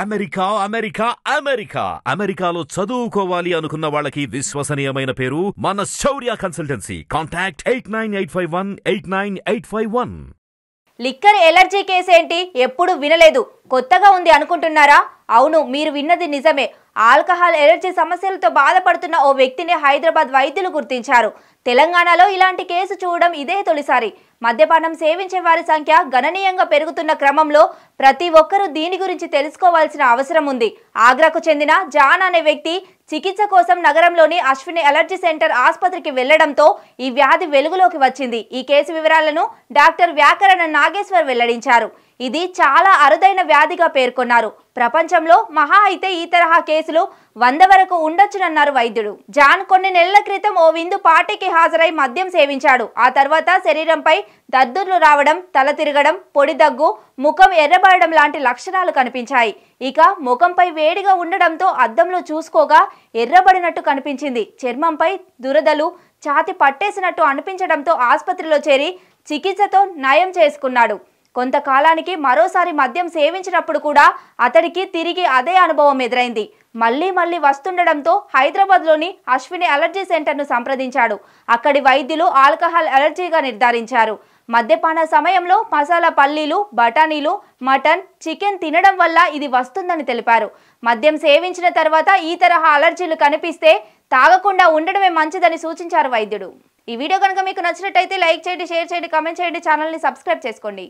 America America America అమెరికాలో చదువుకోవాలి అనుకున్న వాళ్ళకి విశ్వసనీయమైన పేరు మన Shaurya consultancy contact eight nine eight five one eight nine eight five one liquor allergy కేసేంటి ఎప్పుడు వినలేదు కొత్తగా ఉంది అనుకుంటున్నారా అవును మీరు విన్నది నిజమే ఆల్కహాల్ ఎలర్జీ సమస్యలతో బాధపడుతున్న ఓ వ్యక్తిని హైదరాబాద్ వైద్యులు గుర్తించారు తెలంగాణలో ఇలాంటి కేసు చూడడం ఇదే తొలిసారి మద్యపానం సేవించే వారి సంఖ్య గణనీయంగా పెరుగుతున్న క్రమంలో ప్రతి ఒక్కరూ దీని గురించి తెలుసుకోవాల్సిన అవసరం ఉంది ఆగ్రాకు చెందిన జాన్ అనే వ్యక్తి చికిత్స కోసం నగరంలోని అశ్విని అలర్జీ సెంటర్ ఆసుపత్రికి వెళ్లడంతో ఈ వ్యాధి వెలుగులోకి వచ్చింది ఈ కేసు వివరాలను డాక్టర్ వ్యాకరణ నాగేశ్వర్ వెల్లడించారు ఇది చాలా అరుదైన వ్యాధిగా పేర్కొన్నారు ప్రపంచంలో మహా అయితే ఈ తరహా కేసులు వంద వరకు ఉండొచ్చునన్నారు వైద్యుడు జాన్ కొన్ని నెలల క్రితం ఓ విందు పార్టీకి హాజరై మద్యం సేవించాడు ఆ తర్వాత శరీరంపై దద్దుర్లు రావడం తల తిరగడం పొడి దగ్గు ముఖం ఎర్రబడడం లాంటి లక్షణాలు కనిపించాయి ఇక ముఖంపై వేడిగా ఉండడంతో అద్దంలో చూసుకోగా ఎర్రబడినట్టు కనిపించింది చర్మంపై దురదలు ఛాతి పట్టేసినట్టు అనిపించడంతో ఆసుపత్రిలో చేరి చికిత్సతో నయం చేసుకున్నాడు కొంతకాలానికి మరోసారి మద్యం సేవించినప్పుడు కూడా అతడికి తిరిగి అదే అనుభవం ఎదురైంది మళ్లీ మళ్లీ వస్తుండడంతో హైదరాబాద్లోని అశ్విని అలర్జీ సెంటర్ను సంప్రదించాడు అక్కడి వైద్యులు ఆల్కహాల్ అలర్జీగా నిర్ధారించారు మద్యపాన సమయంలో మసాలా పల్లీలు బఠానీలు మటన్ చికెన్ తినడం వల్ల ఇది వస్తుందని తెలిపారు మద్యం సేవించిన తర్వాత ఈ తరహా అలర్జీలు కనిపిస్తే తాగకుండా ఉండడమే మంచిదని సూచించారు వైద్యుడు ఈ వీడియో కనుక మీకు నచ్చినట్టయితే లైక్ చేయండి షేర్ చేయండి కమెంట్ చేయండి ఛానల్ని సబ్స్క్రైబ్ చేసుకోండి